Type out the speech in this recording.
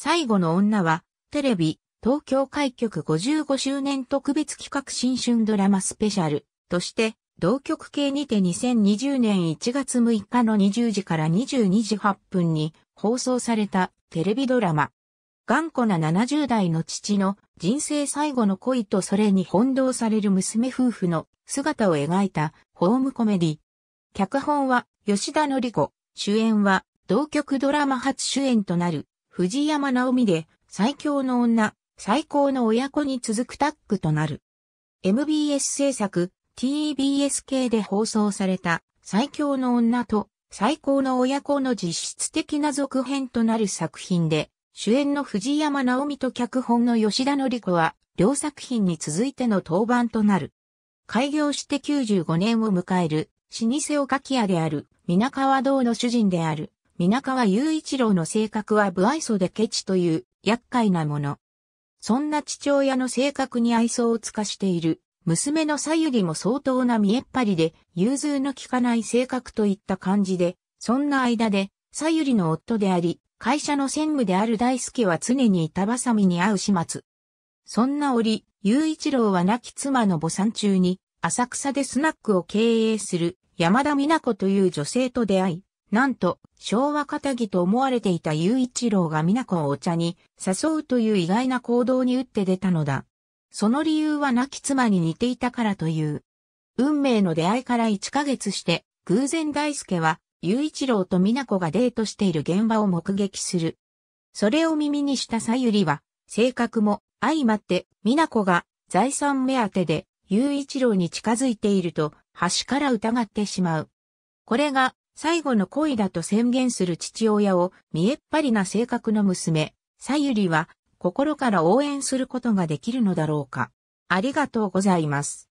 最後の女は、テレビ、東京開局55周年特別企画新春ドラマスペシャルとして、同局系にて2020年1月6日の20時から22時8分に放送されたテレビドラマ。頑固な70代の父の人生最後の恋とそれに翻弄される娘夫婦の姿を描いたホームコメディ。脚本は吉田のり子、主演は同局ドラマ初主演となる藤山直美で、最強の女、最高の親子に続くタッグとなる。MBS 制作、TBS 系で放送された、最強の女と、最高の親子の実質的な続編となる作品で、主演の藤山直美と脚本の吉田の子は、両作品に続いての登板となる。開業して95年を迎える、老舗おかき屋である、皆川堂の主人である、皆川雄一郎の性格は不愛想でケチという厄介なもの。そんな父親の性格に愛想をつかしている娘のさゆりも相当な見えっ張りで融通の効かない性格といった感じで、そんな間でさゆりの夫であり、会社の専務である大輔は常に板挟みに合う始末。そんな折、雄一郎は亡き妻の母産中に、浅草でスナックを経営する山田美奈子という女性と出会い、なんと、昭和片木と思われていた雄一郎が美奈子をお茶に誘うという意外な行動に打って出たのだ。その理由は亡き妻に似ていたからという。運命の出会いから1ヶ月して、偶然大輔は、雄一郎と美奈子がデートしている現場を目撃する。それを耳にしたさゆりは、性格も相まって、美奈子が財産目当てで、雄一郎に近づいていると、端から疑ってしまう。これが、最後の恋だと宣言する父親を見えっぱりな性格の娘、さゆりは心から応援することができるのだろうか。ありがとうございます。